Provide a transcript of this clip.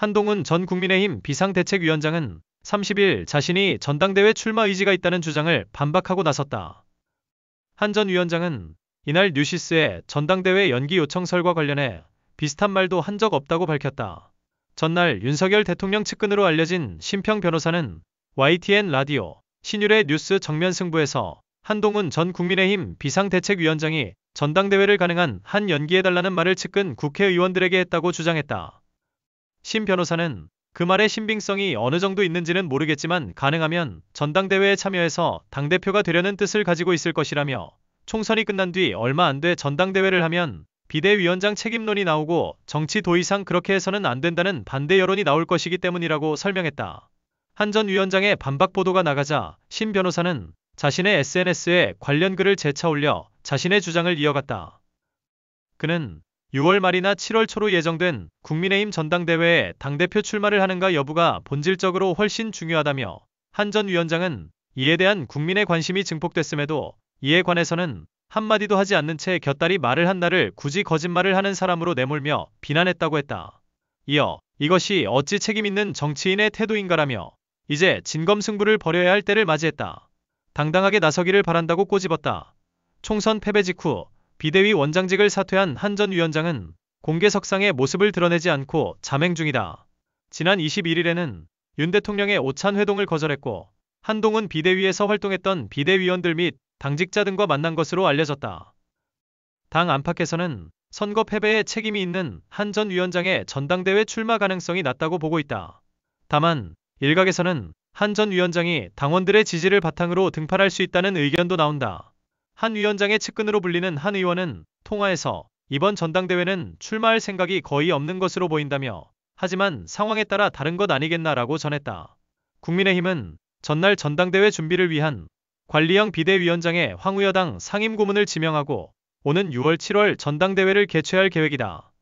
한동훈 전 국민의힘 비상대책위원장은 30일 자신이 전당대회 출마 의지가 있다는 주장을 반박하고 나섰다. 한 전 위원장은 이날 뉴시스의 전당대회 연기 요청설과 관련해 비슷한 말도 한 적 없다고 밝혔다. 전날 윤석열 대통령 측근으로 알려진 심평 변호사는 YTN 라디오 신율의 뉴스 정면 승부에서 한동훈 전 국민의힘 비상대책위원장이 전당대회를 가능한 한 연기해달라는 말을 측근 국회의원들에게 했다고 주장했다. 신 변호사는 그 말의 신빙성이 어느 정도 있는지는 모르겠지만 가능하면 전당대회에 참여해서 당대표가 되려는 뜻을 가지고 있을 것이라며 총선이 끝난 뒤 얼마 안 돼 전당대회를 하면 비대위원장 책임론이 나오고 정치 도 이상 그렇게 해서는 안 된다는 반대 여론이 나올 것이기 때문이라고 설명했다. 한 전 위원장의 반박 보도가 나가자 신 변호사는 자신의 SNS에 관련 글을 재차 올려 자신의 주장을 이어갔다. 그는 6월 말이나 7월 초로 예정된 국민의힘 전당대회에 당대표 출마를 하는가 여부가 본질적으로 훨씬 중요하다며 한 전 위원장은 이에 대한 국민의 관심이 증폭됐음에도 이에 관해서는 한마디도 하지 않는 채 곁다리 말을 한 날을 굳이 거짓말을 하는 사람으로 내몰며 비난했다고 했다. 이어 이것이 어찌 책임있는 정치인의 태도인가라며 이제 진검승부를 벌여야 할 때를 맞이했다. 당당하게 나서기를 바란다고 꼬집었다. 총선 패배 직후 비대위 원장직을 사퇴한 한 전 위원장은 공개석상의 모습을 드러내지 않고 자행 중이다. 지난 21일에는 윤 대통령의 오찬 회동을 거절했고 한동훈 비대위에서 활동했던 비대위원들 및 당직자 등과 만난 것으로 알려졌다. 당 안팎에서는 선거 패배에 책임이 있는 한 전 위원장의 전당대회 출마 가능성이 낮다고 보고 있다. 다만 일각에서는 한 전 위원장이 당원들의 지지를 바탕으로 등판할 수 있다는 의견도 나온다. 한 위원장의 측근으로 불리는 한 의원은 통화에서 이번 전당대회는 출마할 생각이 거의 없는 것으로 보인다며 하지만 상황에 따라 다른 것 아니겠나라고 전했다. 국민의힘은 전날 전당대회 준비를 위한 관리형 비대위원장의 황우여당 상임고문을 지명하고 오는 6월 7월 전당대회를 개최할 계획이다.